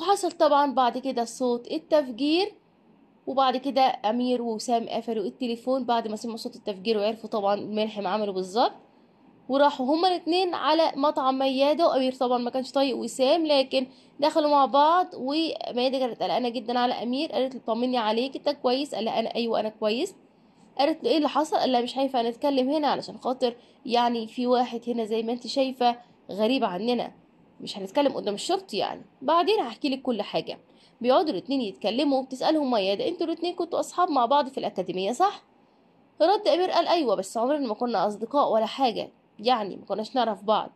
وحصل طبعا بعد كده صوت التفجير وبعد كده امير ووسام قفلوا التليفون بعد ما سمعوا صوت التفجير وعرفوا طبعا الملحم عمله بالظبط وراحوا هما الاتنين على مطعم ميادة وأمير طبعا ما كانش طايق وسام لكن دخلوا مع بعض وميادة كانت قلقانة جدا على أمير قالت له طمني عليك انت كويس قال أنا أيوة أنا كويس قالت له ايه اللي حصل قال لها مش هينفع نتكلم هنا علشان خاطر يعني في واحد هنا زي ما انت شايفة غريب عننا مش هنتكلم قدام الشرطي يعني بعدين هحكي لك كل حاجه بيقعدوا الاتنين يتكلموا وبتسالهم ميا ده انتوا الاتنين كنتوا اصحاب مع بعض في الاكاديميه صح رد امير قال ايوه بس عمرنا ما كنا اصدقاء ولا حاجه يعني ما كناش نعرف بعض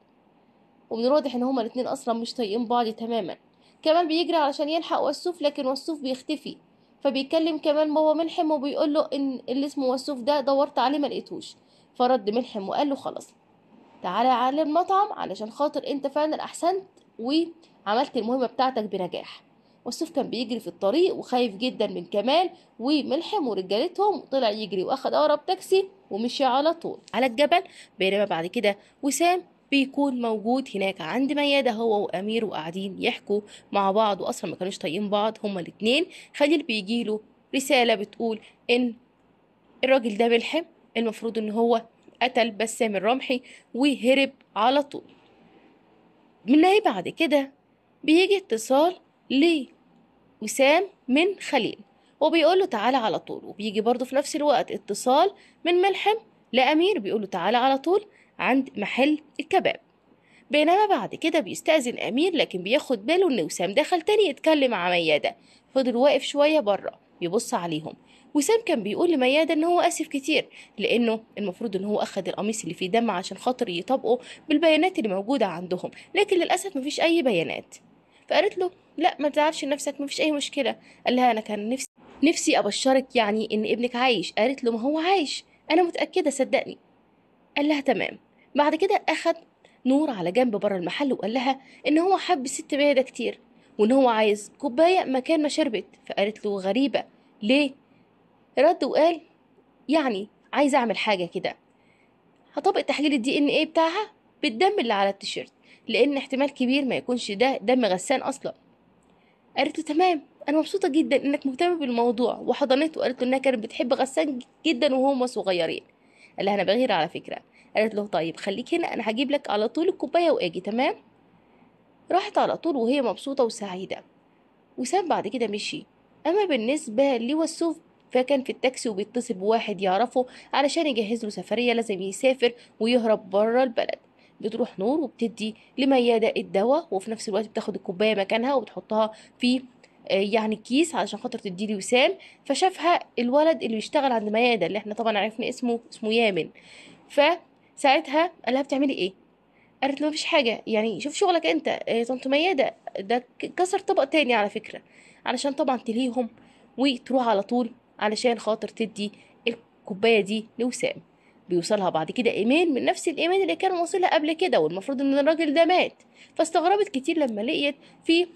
ومن الواضح ان هما الاتنين اصلا مش طايقين بعض تماما كمال بيجري علشان يلحق وسوف لكن وسوف بيختفي فبيكلم كمال بابا ملحم وبيقول له ان اللي اسمه وسوف ده دورت عليه ما لقيتوش فرد ملحم وقال له خلاص تعالى على المطعم علشان خاطر انت فعلا احسنت وعملت المهمه بتاعتك بنجاح والسيف كان بيجري في الطريق وخايف جدا من كمال وملحم ورجالتهم وطلع يجري واخد اقرب تاكسي ومشي على طول على الجبل بينما بعد كده وسام بيكون موجود هناك عند ميادة هو وأمير وقاعدين يحكوا مع بعض وأصلا ما كانوش طايقين بعض هما الاتنين خليل بيجيله رسالة بتقول إن الراجل ده ملحم المفروض إن هو قتل بسام الرمحي وهرب على طول من ايه بعد كده بيجي اتصال لوسام من خليل وبيقول له تعالى على طول وبيجي برضه في نفس الوقت اتصال من ملحم لأمير بيقول له تعالى على طول عند محل الكباب بينما بعد كده بيستأذن أمير لكن بياخد باله إن وسام دخل تاني يتكلم مع ميادة فضل واقف شوية بره بيبص عليهم وسام كان بيقول لميادة ان هو اسف كتير لانه المفروض ان هو اخد القميص اللي فيه دم عشان خاطر يطبقه بالبيانات اللي موجودة عندهم لكن للاسف مفيش اي بيانات فقالت له لا ما تزعلش نفسك مفيش اي مشكلة قال لها انا كان نفسي نفسي ابشرك يعني ان ابنك عايش قالت له ما هو عايش انا متأكدة صدقني قال لها تمام بعد كده اخد نور على جنب بره المحل وقال لها ان هو حب الست ميادة كتير وان هو عايز كوباية مكان ما شربت فقالت له غريبة ليه رد وقال يعني عايز اعمل حاجه كده هطبق تحليل الدي ان ايه بتاعها بالدم اللي على التيشيرت لان احتمال كبير ما يكونش ده دم غسان اصلا قالت له تمام انا مبسوطه جدا انك مهتمه بالموضوع وحضنته وقالت له انها كانت بتحب غسان جدا وهما صغيرين قال لها انا بغير على فكره قالت له طيب خليك هنا انا هجيب لك على طول الكوبايه واجي تمام راحت على طول وهي مبسوطه وسعيده وسام بعد كده مشي اما بالنسبه لوسوف فكان في التاكسي وبيتصل بواحد يعرفه علشان يجهز له سفرية لازم يسافر ويهرب بره البلد بتروح نور وبتدي لميادة الدواء وفي نفس الوقت بتاخد الكوباية مكانها وبتحطها في آه، يعني كيس علشان خاطر تدي لي وسام فشافها الولد اللي بيشتغل عند ميادة اللي احنا طبعا عرفنا اسمه اسمه يامن فساعتها قال لها بتعملي ايه قالت له مفيش حاجة يعني شوف شغلك انت آه، طنط ميادة ده كسر طبق تاني على فكرة علشان طبعا تلهيهم وتروح على طول علشان خاطر تدي الكوبايه دي لوسام بيوصلها بعد كده ايميل من نفس الايميل اللي كان واصلها قبل كده والمفروض ان الراجل ده مات فاستغربت كتير لما لقيت في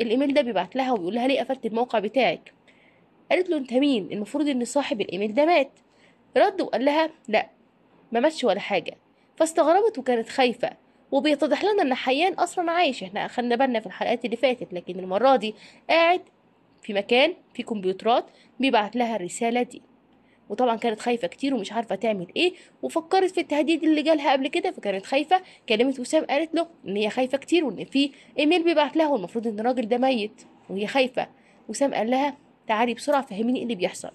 الايميل ده بيبعت لها وبيقول لها ليه قفلت الموقع بتاعك قالت له انت مين المفروض ان صاحب الايميل ده مات رد وقال لها لا ما ماتش ولا حاجه فاستغربت وكانت خايفه وبيتضح لنا ان حيان اصلا عايش احنا اخدنا بالنا في الحلقات اللي فاتت لكن المره دي قاعد في مكان في كمبيوترات بيبعت لها الرسالة دي وطبعا كانت خايفة كتير ومش عارفة تعمل ايه وفكرت في التهديد اللي جالها قبل كده فكانت خايفة كلمت وسام قالت له ان هي خايفة كتير وان في ايميل بيبعت لها والمفروض ان الراجل ده ميت وهي خايفة وسام قال لها تعالي بسرعة فهميني ايه اللي بيحصل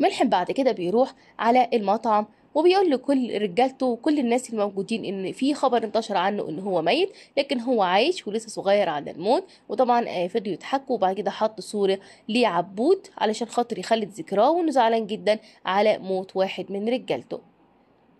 ملحم بعد كده بيروح على المطعم وبيقول لكل رجالته وكل الناس الموجودين ان في خبر انتشر عنه ان هو ميت لكن هو عايش ولسه صغير على الموت وطبعا آه، فضلوا يضحكوا وبعد كده حط صوره لعبود علشان خاطر يخلد ذكراه وانه زعلان جدا على موت واحد من رجالته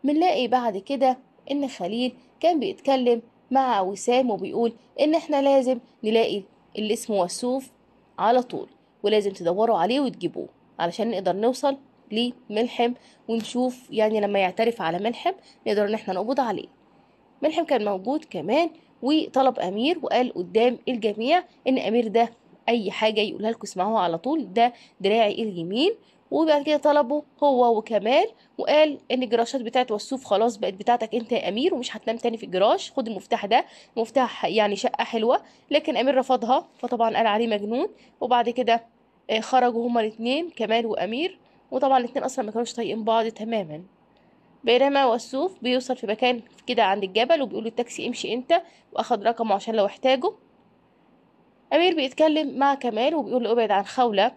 بنلاقي بعد كده ان خليل كان بيتكلم مع وسام وبيقول ان احنا لازم نلاقي اللي اسمه وسوف على طول ولازم تدوروا عليه وتجيبوه علشان نقدر نوصل لملحم ونشوف يعني لما يعترف على ملحم نقدر ان احنا نقبض عليه ملحم كان موجود كمان وطلب امير وقال قدام الجميع ان امير ده اي حاجه يقولها لكم اسمعوها على طول ده دراعي اليمين وبعد كده طلبه هو وكمال وقال ان الجراشات بتاعت والسوف خلاص بقت بتاعتك انت يا امير ومش هتنام تاني في الجراش خد المفتاح ده مفتاح يعني شقه حلوه لكن امير رفضها فطبعا قال عليه مجنون وبعد كده آه، خرجوا هما الاتنين كمال وامير وطبعا الاتنين اصلا ما كانوش طايقين بعض تماما بينما وسوف بيوصل في مكان كده عند الجبل وبيقول التاكسي امشي انت واخد رقمه عشان لو احتاجه امير بيتكلم مع كمال وبيقول له ابعد عن خوله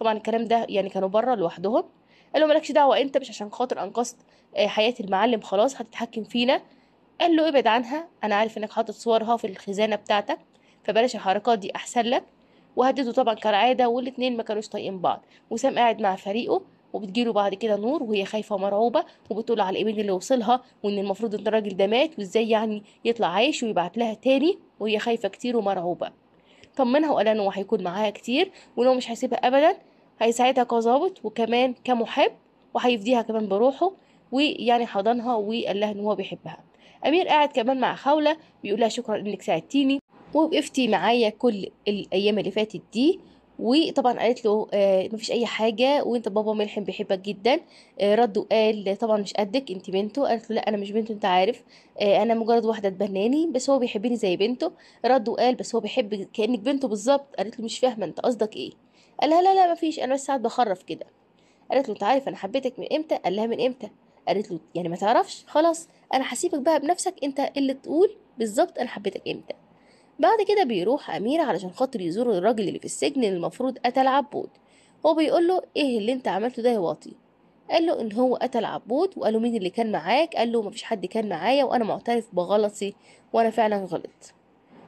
طبعا الكلام ده يعني كانوا بره لوحدهم قال له مالكش دعوه انت مش عشان خاطر انقذت آه، حياه المعلم خلاص هتتحكم فينا قال له ابعد عنها انا عارف انك حاطط صورها في الخزانه بتاعتك فبلاش الحركات دي احسن لك وهددوا طبعا كالعادة والاتنين ما كانوش طايقين بعض وسام قاعد مع فريقه وبتجيله بعد كده نور وهي خايفه ومرعوبه وبتقول على الايميل اللي وصلها وان المفروض ان الراجل ده مات وازاي يعني يطلع عايش ويبعت لها تاني وهي خايفه كتير ومرعوبه طمنها وقال انه هيكون معاها كتير وان هو مش هيسيبها ابدا هيساعدها كظابط وكمان كمحب وهيفديها كمان بروحه ويعني حضنها وقال لها ان هو بيحبها امير قاعد كمان مع خوله بيقول لها شكرا انك ساعدتيني ووقفتي معايا كل الايام اللي فاتت دي وطبعا قالت له آه، مفيش اي حاجه وانت بابا ملحم بيحبك جدا آه، رد وقال طبعا مش قدك انت بنته قالت له لا انا مش بنته انت عارف آه، انا مجرد واحده تبناني بس هو بيحبني زي بنته رد وقال بس هو بيحب كانك بنته بالظبط قالت له مش فاهمه انت قصدك ايه قال لها لا لا مفيش انا بس ساعات بخرف كده قالت له انت عارف انا حبيتك من امتى قال لها من امتى قالت له يعني ما تعرفش خلاص انا هسيبك بقى بنفسك انت اللي تقول بالظبط انا حبيتك امتى بعد كده بيروح أمير علشان خاطر يزور الراجل اللي في السجن اللي المفروض قتل عبود هو بيقول له إيه اللي أنت عملته ده يا واطي قال له إن هو قتل عبود وقال له مين اللي كان معاك قال له مفيش حد كان معايا وأنا معترف بغلطي وأنا فعلا غلط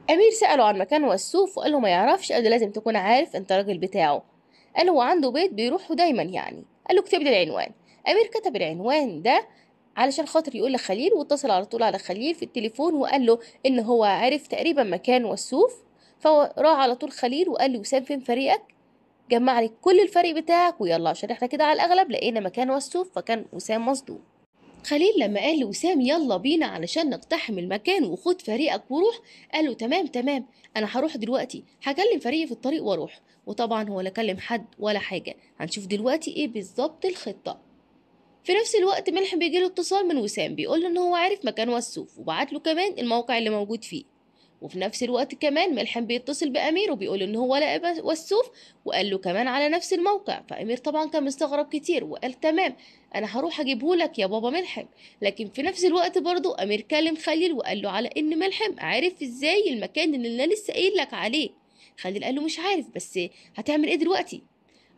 أمير سأله عن مكان وسوف وقال له ما يعرفش قال له لازم تكون عارف أنت راجل بتاعه قال له عنده بيت بيروحه دايما يعني قال له اكتب لي العنوان أمير كتب العنوان ده علشان خاطر يقول لخليل واتصل على طول على خليل في التليفون وقال له ان هو عرف تقريبا مكان وسوف فراح على طول خليل وقال له وسام فين فريقك جمع لي كل الفريق بتاعك ويلا عشان احنا كده على الاغلب لقينا مكان وسوف فكان وسام مصدوم خليل لما قال لوسام يلا بينا علشان نقتحم المكان وخد فريقك وروح قال له تمام تمام انا هروح دلوقتي هكلم فريقي في الطريق واروح وطبعا هو لا كلم حد ولا حاجه هنشوف دلوقتي ايه بالظبط الخطه في نفس الوقت ملح بيجيله اتصال من وسام بيقول له ان هو عارف مكان وسوف وبعت له كمان الموقع اللي موجود فيه وفي نفس الوقت كمان ملحم بيتصل بأمير وبيقول إن هو لقى وسوف وقال له كمان على نفس الموقع فأمير طبعا كان مستغرب كتير وقال تمام أنا هروح أجيبهولك يا بابا ملحم لكن في نفس الوقت برضو أمير كلم خليل وقال له على إن ملحم عارف إزاي المكان اللي أنا لسه قايل لك عليه خليل قال له مش عارف بس هتعمل إيه دلوقتي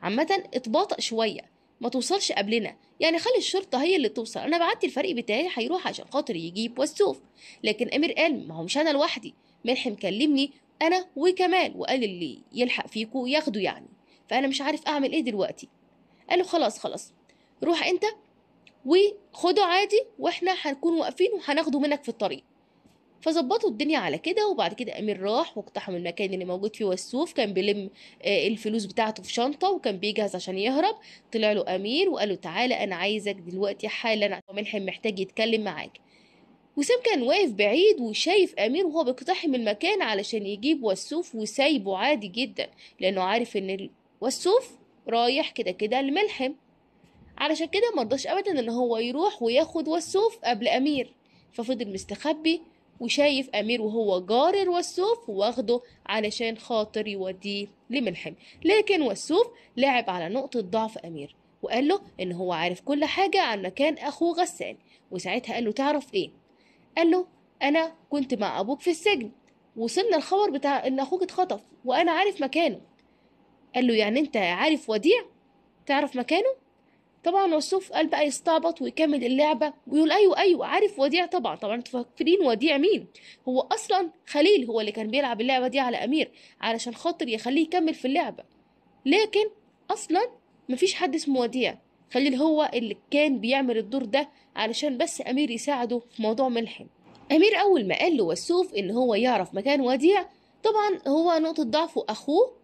عامة اتباطأ شوية ما توصلش قبلنا يعني خلي الشرطه هي اللي توصل انا بعت الفريق بتاعي هيروح عشان خاطر يجيب وسوف لكن امير قال ما هو مش انا لوحدي ملحم مكلمني انا وكمال وقال اللي يلحق فيكو ياخده يعني فانا مش عارف اعمل ايه دلوقتي قال له خلاص خلاص روح انت وخده عادي واحنا هنكون واقفين وهناخده منك في الطريق فظبطوا الدنيا على كده وبعد كده امير راح واقتحم المكان اللي موجود فيه والسوف كان بيلم آه، الفلوس بتاعته في شنطه وكان بيجهز عشان يهرب طلع له امير وقال له تعالى انا عايزك دلوقتي حالا ملحم محتاج يتكلم معاك وسام كان واقف بعيد وشايف امير وهو بيقتحم المكان علشان يجيب والسوف وسايبه عادي جدا لانه عارف ان والسوف رايح كده كده لملحم علشان كده مرضاش ابدا ان هو يروح وياخد والسوف قبل امير ففضل مستخبي وشايف أمير وهو جارر والسوف واخده علشان خاطر يوديه لملحم لكن والسوف لعب على نقطة ضعف أمير وقال له إن هو عارف كل حاجة عن مكان أخوه غسان وساعتها قال له تعرف إيه؟ قال له أنا كنت مع أبوك في السجن وصلنا الخبر بتاع إن أخوك اتخطف وأنا عارف مكانه قال له يعني أنت عارف وديع؟ تعرف مكانه؟ طبعا وسوف قال بقى يستعبط ويكمل اللعبه ويقول ايوه ايوه عارف وديع طبعا طبعا انتوا فاكرين وديع مين هو اصلا خليل هو اللي كان بيلعب اللعبه دي على امير علشان خاطر يخليه يكمل في اللعبه لكن اصلا مفيش حد اسمه وديع خليل هو اللي كان بيعمل الدور ده علشان بس امير يساعده في موضوع ملحم امير اول ما قال لوسوف ان هو يعرف مكان وديع طبعا هو نقطه ضعفه اخوه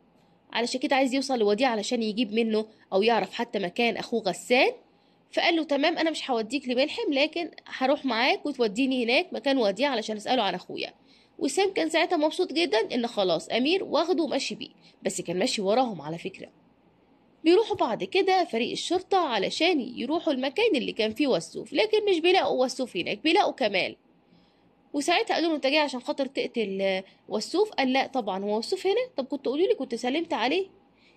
علشان كده عايز يوصل لوديع علشان يجيب منه او يعرف حتى مكان اخوه غسان فقال له تمام انا مش هوديك لملحم لكن هروح معاك وتوديني هناك مكان وديع علشان اساله عن اخويا وسام كان ساعتها مبسوط جدا ان خلاص امير واخده وماشي بيه بس كان ماشي وراهم على فكره بيروحوا بعد كده فريق الشرطة علشان يروحوا المكان اللي كان فيه وسوف لكن مش بيلاقوا وسوف هناك بيلاقوا كمال وساعتها قالوا له انت جاي عشان خاطر تقتل وسوف قال لا طبعا هو وسوف هنا طب كنت قولي لي كنت سلمت عليه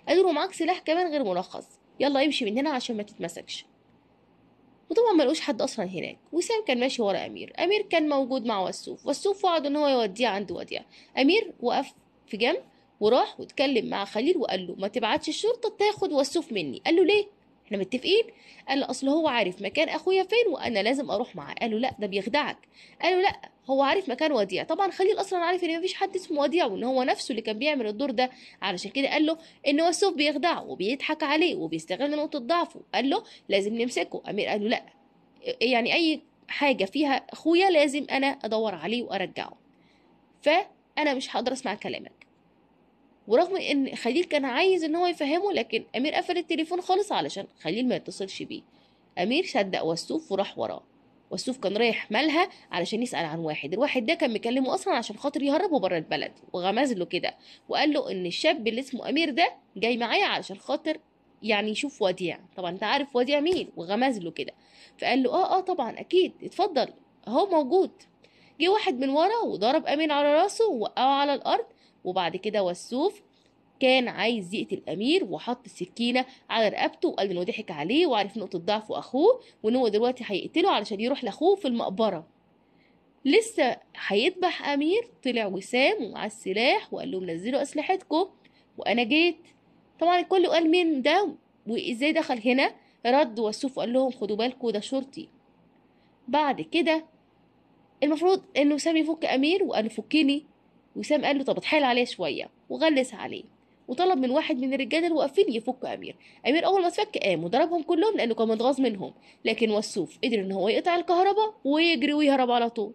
قالوا له معاك سلاح كمان غير ملخص يلا يمشي من هنا عشان ما تتمسكش وطبعا ما لقوش حد اصلا هناك وسام كان ماشي ورا امير امير كان موجود مع وسوف وسوف وعد ان هو يوديه عند وديع امير وقف في جنب وراح واتكلم مع خليل وقال له ما تبعتش الشرطه تاخد وسوف مني قال له ليه احنا متفقين قال له اصل هو عارف مكان اخويا فين وانا لازم اروح معاه قال له لا ده بيخدعك قال له لا هو عارف مكان وديع طبعا خليل اصلا عارف ان مفيش حد اسمه وديع وان هو نفسه اللي كان بيعمل الدور ده علشان كده قال له ان وسوف بيخدعه وبيضحك عليه وبيستغل نقطه ضعفه قال له لازم نمسكه امير قال له لا يعني اي حاجه فيها اخويا لازم انا ادور عليه وارجعه فانا مش هقدر اسمع كلامك ورغم ان خليل كان عايز ان هو يفهمه لكن امير قفل التليفون خالص علشان خليل ما يتصلش بيه امير صدق وسوف وراح وراه وسوف كان رايح مالها علشان يسأل عن واحد الواحد ده كان مكلمه أصلا عشان خاطر يهربه بره البلد وغمز له كده وقال له إن الشاب اللي اسمه أمير ده جاي معايا علشان خاطر يعني يشوف وديع طبعا انت عارف وديع مين وغمز له كده فقال له اه اه طبعا اكيد اتفضل اهو موجود جه واحد من ورا وضرب امين على راسه ووقعه على الارض وبعد كده والسوف كان عايز يقتل الامير وحط السكينه على رقبته وقال انه ضحك عليه وعرف نقطه ضعف اخوه وان هو دلوقتي هيقتله علشان يروح لاخوه في المقبره لسه هيذبح امير طلع وسام ومعاه السلاح وقال لهم نزلوا اسلحتكم وانا جيت طبعا الكل قال مين ده وازاي دخل هنا رد والسوف قال لهم خدوا بالكم ده شرطي بعد كده المفروض انه سامي يفك امير وقال فكني وسام قال له طب اتحايل عليه شويه وغلس عليه وطلب من واحد من الرجاله الواقفين يفك امير امير اول ما اتفك قام وضربهم كلهم لانه كان متغاظ منهم لكن وسوف قدر ان هو يقطع الكهرباء ويجري ويهرب على طول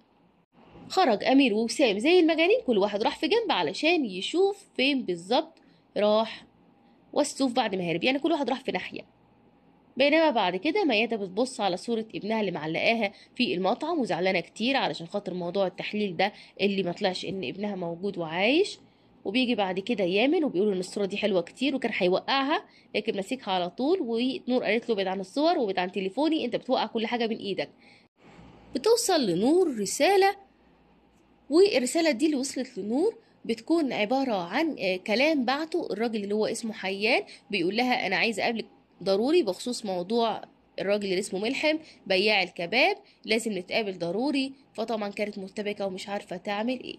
خرج امير ووسام زي المجانين كل واحد راح في جنب علشان يشوف فين بالظبط راح وسوف بعد ما هرب يعني كل واحد راح في ناحيه بينما بعد كده ميادة بتبص على صورة ابنها اللي معلقاها في المطعم وزعلانة كتير علشان خاطر موضوع التحليل ده اللي ما طلعش ان ابنها موجود وعايش وبيجي بعد كده يامن وبيقول ان الصوره دي حلوه كتير وكان هيوقعها لكن ماسكها على طول ونور قالت له ابعد عن الصور وابعد عن تليفوني انت بتوقع كل حاجه من ايدك بتوصل لنور رساله والرساله دي اللي وصلت لنور بتكون عبارة عن آه، كلام بعته الراجل اللي هو اسمه حيان بيقول لها أنا عايزة أقابلك ضروري بخصوص موضوع الراجل اللي اسمه ملحم بياع الكباب لازم نتقابل ضروري فطبعا كانت مرتبكة ومش عارفة تعمل ايه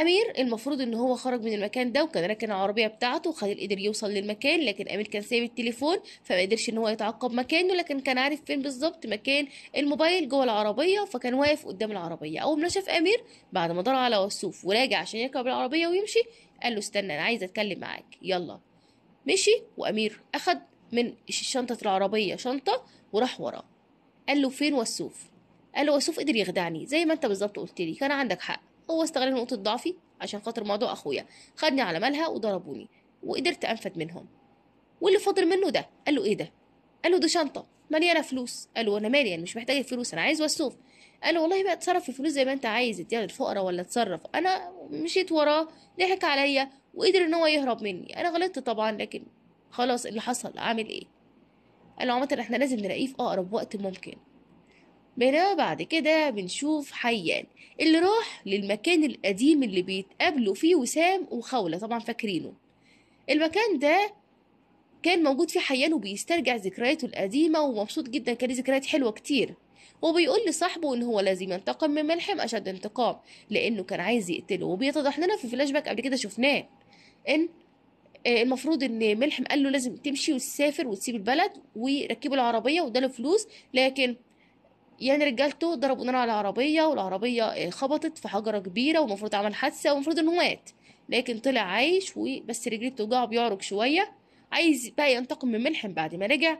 امير المفروض ان هو خرج من المكان ده وكان راكن العربيه بتاعته وخليل قدر يوصل للمكان لكن امير كان سايب التليفون فما قدرش ان هو يتعقب مكانه لكن كان عارف فين بالظبط مكان الموبايل جوه العربيه فكان واقف قدام العربيه اول ما شاف امير بعد ما دار على وسوف وراجع عشان يركب العربيه ويمشي قال له استنى انا عايز اتكلم معاك يلا مشي وأمير أخد من شنطة العربية شنطة وراح وراه قال له فين وسوف قال له وسوف قدر يخدعني زي ما انت بالظبط قلت لي كان عندك حق هو استغل نقطة ضعفي عشان خاطر موضوع أخويا خدني على مالها وضربوني وقدرت أنفد منهم واللي فاضل منه ده قال له إيه ده قال له دي شنطة مليانة فلوس قال له أنا مالي أنا يعني مش محتاج الفلوس أنا عايز وسوف قال له والله بقى اتصرف في الفلوس زي ما أنت عايز اديها للفقراء ولا اتصرف أنا مشيت وراه ضحك عليا وقدر ان هو يهرب مني انا غلطت طبعا لكن خلاص اللي حصل اعمل ايه قال عامة احنا لازم نلاقيه في اقرب وقت ممكن بينما بعد كده بنشوف حيان اللي راح للمكان القديم اللي بيتقابلوا فيه وسام وخولة طبعا فاكرينه المكان ده كان موجود فيه حيان وبيسترجع ذكرياته القديمة ومبسوط جدا كان ليه ذكريات حلوة كتير وبيقول لصاحبه ان هو لازم ينتقم من ملحم اشد انتقام لانه كان عايز يقتله وبيتضح لنا في فلاش باك قبل كده شفناه ان آه، المفروض ان ملحم قال له لازم تمشي وتسافر وتسيب البلد ويركبوا العربيه واداله فلوس لكن يعني رجالته ضربوا نار على العربيه والعربيه آه، خبطت في حجره كبيره ومفروض عمل حادثه ومفروض انه مات لكن طلع عايش وبس رجليه بتوجعه بيعرج شويه عايز بقى ينتقم من ملحم بعد ما رجع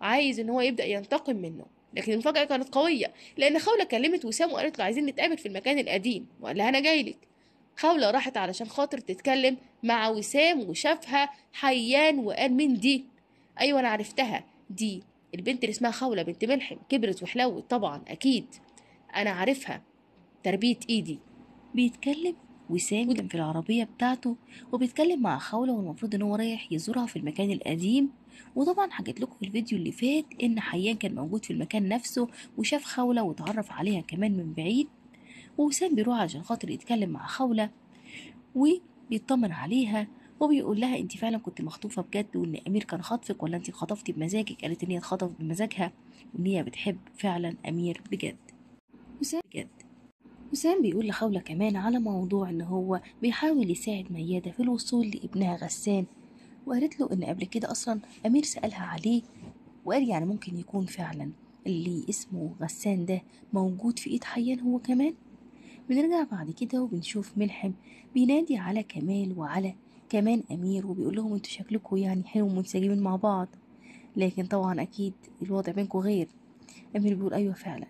عايز ان هو يبدا ينتقم منه لكن المفاجاه كانت قويه لان خوله كلمت وسام وقالت له عايزين نتقابل في المكان القديم وقال لها انا جاي لك خولة راحت علشان خاطر تتكلم مع وسام وشافها حيان وقال مين دي أيوة أنا عرفتها دي البنت اللي اسمها خولة بنت ملحم كبرت وحلوت طبعا أكيد أنا عارفها تربية إيدي بيتكلم وسام كان في العربية بتاعته وبيتكلم مع خولة والمفروض إن هو رايح يزورها في المكان القديم وطبعا حكيت لكم في الفيديو اللي فات إن حيان كان موجود في المكان نفسه وشاف خولة واتعرف عليها كمان من بعيد ووسام بيروح عشان خاطر يتكلم مع خولة وبيطمن عليها وبيقول لها انت فعلا كنت مخطوفه بجد وان امير كان خطفك ولا انت اتخطفتي بمزاجك قالت ان هي اتخطفت بمزاجها وان هي بتحب فعلا امير بجد وسام بجد وسام بيقول لخولة كمان على موضوع ان هو بيحاول يساعد ميادة في الوصول لابنها غسان وقالت له ان قبل كده اصلا امير سألها عليه وقال يعني ممكن يكون فعلا اللي اسمه غسان ده موجود في ايد حيان هو كمان بنرجع بعد كده وبنشوف ملحم بينادي على كمال وعلى كمان أمير وبيقول لهم انتوا شكلكم يعني حلو ومنسجمين مع بعض لكن طبعا أكيد الوضع بينكم غير أمير بيقول أيوة فعلا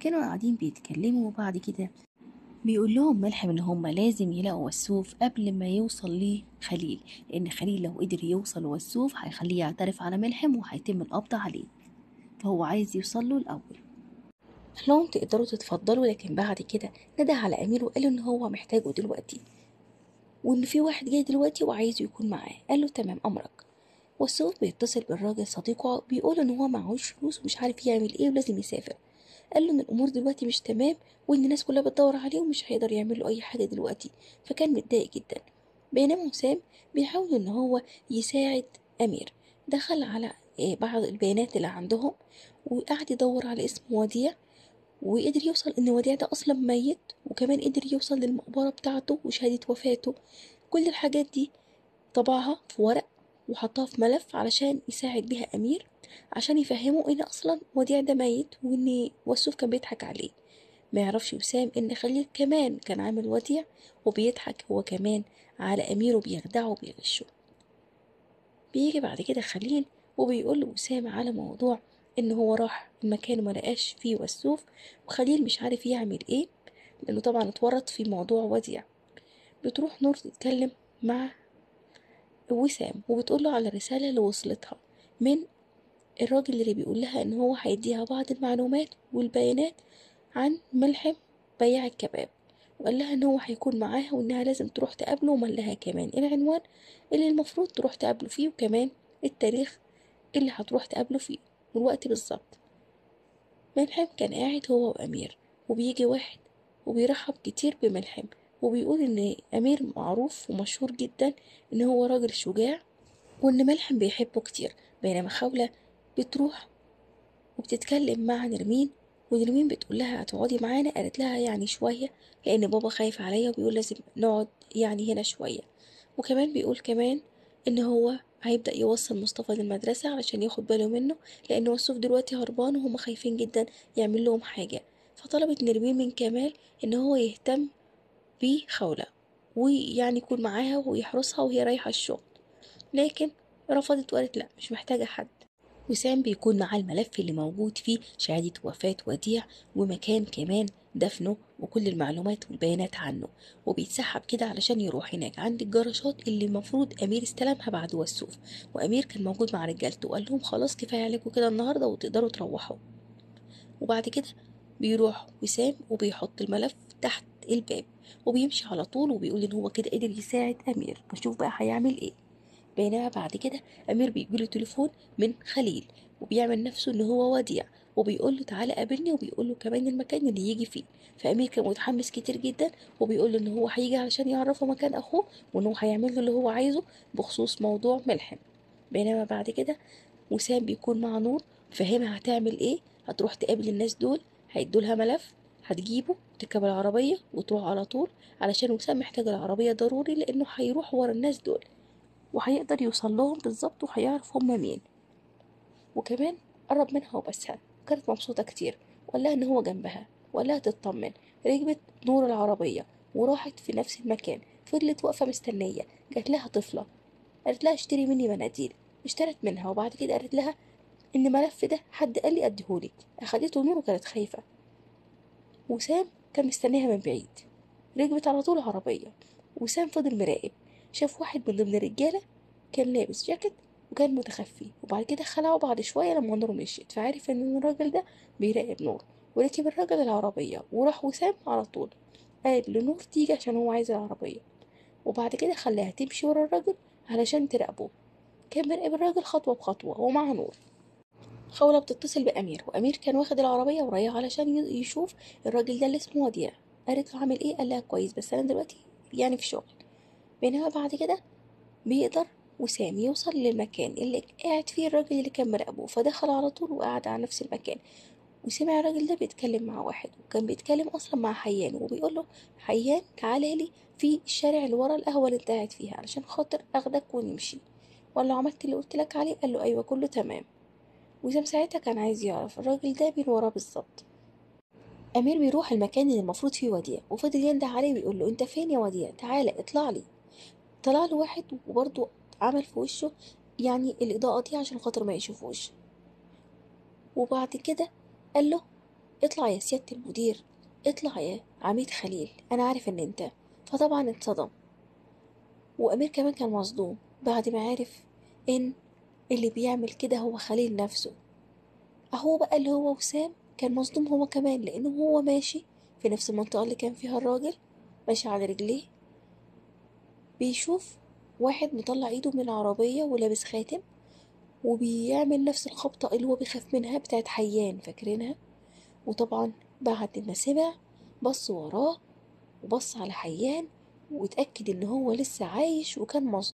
كانوا قاعدين بيتكلموا وبعد كده بيقول لهم ملحم ان هما لازم يلاقوا وسوف قبل ما يوصل ليه خليل لان خليل لو قدر يوصل لوسوف هيخليه يعترف على ملحم وهيتم القبض عليه فهو عايز يوصل له الاول قالهم تقدروا تتفضلوا لكن بعد كده ندى على امير وقال ان هو محتاجه دلوقتي وان في واحد جاي دلوقتي وعايزه يكون معاه قال له تمام امرك والصوت بيتصل بالراجل صديقه بيقول ان هو معهوش فلوس ومش عارف يعمل ايه ولازم يسافر قال له ان الامور دلوقتي مش تمام وان الناس كلها بتدور عليه ومش هيقدر يعمل له اي حاجه دلوقتي فكان متضايق جدا بينما وسام بيحاول ان هو يساعد امير دخل على آه، بعض البيانات اللي عندهم وقعد يدور على اسم وديع وقدر يوصل ان وديع ده اصلا ميت وكمان قدر يوصل للمقبره بتاعته وشهاده وفاته كل الحاجات دي طبعها في ورق وحطها في ملف علشان يساعد بيها امير عشان يفهمه ان اصلا وديع ده ميت وان وسوف كان بيضحك عليه ما يعرفش وسام ان خليل كمان كان عامل وديع وبيضحك هو كمان على امير وبيخدعه وبيغشه بيجي بعد كده خليل وبيقول وسام على موضوع ان هو راح المكان ما لقاش فيه وسوف وخليل مش عارف يعمل ايه لانه طبعا اتورط في موضوع وديع بتروح نور تتكلم مع وسام وبتقول له على الرسالة اللي وصلتها من الراجل اللي بيقول لها ان هو هيديها بعض المعلومات والبيانات عن ملحم بياع الكباب وقال لها ان هو هيكون معاها وانها لازم تروح تقابله ومن لها كمان العنوان اللي المفروض تروح تقابله فيه وكمان التاريخ اللي هتروح تقابله فيه والوقت بالظبط ملحم كان قاعد هو وأمير وبيجي واحد وبيرحب كتير بملحم وبيقول إن أمير معروف ومشهور جدا إن هو راجل شجاع وإن ملحم بيحبه كتير بينما خولة بتروح وبتتكلم مع نرمين ونرمين بتقول لها هتقعدي معانا قالت لها يعني شوية لأن بابا خايف عليا وبيقول لازم نقعد يعني هنا شوية وكمان بيقول كمان إن هو هيبدأ يوصل مصطفى للمدرسة علشان ياخد باله منه لأن وصوف دلوقتي هربان وهم خايفين جدا يعمل لهم حاجة فطلبت نرمين من كمال إن هو يهتم بخولة ويعني يكون معاها ويحرسها وهي رايحة الشغل لكن رفضت وقالت لا مش محتاجة حد وسام بيكون معاه الملف اللي موجود فيه شهادة وفاة وديع ومكان كمان دفنه وكل المعلومات والبيانات عنه وبيتسحب كده علشان يروح هناك عند الجراشات اللي المفروض امير استلمها بعد وسوف وامير كان موجود مع رجالته وقال لهم خلاص كفايه عليكم كده النهارده وتقدروا تروحوا وبعد كده بيروح وسام وبيحط الملف تحت الباب وبيمشي على طول وبيقول ان هو كده قدر يساعد امير نشوف بقى هيعمل ايه بينما بعد كده امير بيجيله تليفون من خليل وبيعمل نفسه ان هو وديع وبيقول له تعالى قابلني وبيقول له كمان المكان اللي يجي فيه فامير كان متحمس كتير جدا وبيقول له ان هو هيجي علشان يعرفه مكان اخوه وان هو هيعمل له اللي هو عايزه بخصوص موضوع ملحم بينما بعد كده وسام بيكون مع نور فاهمها هتعمل ايه هتروح تقابل الناس دول هيدولها ملف هتجيبه تركب العربية وتروح على طول علشان وسام محتاج العربية ضروري لأنه هيروح ورا الناس دول وهيقدر يوصل لهم بالظبط وهيعرف هما مين وكمان قرب منها وبسها كانت مبسوطة كتير وقال لها إن هو جنبها وقال لها تطمن ركبت نور العربية وراحت في نفس المكان فضلت واقفة مستنية جات لها طفلة قالت لها اشتري مني مناديل اشترت منها وبعد كده قالت لها إن الملف ده حد قال لي أديهولك أخدته نور وكانت خايفة وسام كان مستنيها من بعيد ركبت على طول عربية وسام فضل مراقب شاف واحد من ضمن الرجالة كان لابس جاكيت وكان متخفي وبعد كده خلعه بعد شوية لما نور مشيت فعرف ان الراجل ده بيراقب نور وركب الراجل العربية وراح وسام على طول قال لنور تيجي عشان هو عايز العربية وبعد كده خلاها تمشي ورا الراجل علشان تراقبه كان بيراقب الراجل خطوة بخطوة ومع نور خولة بتتصل بأمير وأمير كان واخد العربية ورايح علشان يشوف الراجل ده اللي اسمه وديع قالت له عامل ايه قال لها كويس بس انا دلوقتي يعني في شغل بينما بعد كده بيقدر وسام يوصل للمكان اللي قاعد فيه الراجل اللي كان مراقبه فدخل على طول وقعد على نفس المكان وسمع الراجل ده بيتكلم مع واحد وكان بيتكلم اصلا مع حيان وبيقول له حيان تعالى لي في الشارع اللي ورا القهوه اللي انت قاعد فيها علشان خاطر اخدك ونمشي ولا عملت اللي قلت لك عليه قال له ايوه كله تمام وسام ساعتها كان عايز يعرف الراجل ده بين وراه بالظبط امير بيروح المكان اللي المفروض فيه وديع وفضل ينده عليه بيقول له انت فين يا وديع تعالى اطلع لي طلع له واحد وبرضه اتعمل في وشه يعني الإضاءة دي عشان خاطر ما يشوفوش وبعد كده قال له اطلع يا سيادة المدير اطلع يا عميد خليل أنا عارف إن أنت فطبعا اتصدم وأمير كمان كان مصدوم بعد ما عرف إن اللي بيعمل كده هو خليل نفسه أهو بقى اللي هو وسام كان مصدوم هو كمان لأنه هو ماشي في نفس المنطقة اللي كان فيها الراجل ماشي على رجليه بيشوف واحد مطلع ايده من العربية ولابس خاتم وبيعمل نفس الخبطة اللي هو بيخاف منها بتاعت حيان فاكرينها وطبعا بعد ما سمع بص وراه وبص على حيان واتأكد ان هو لسه عايش وكان مصدوم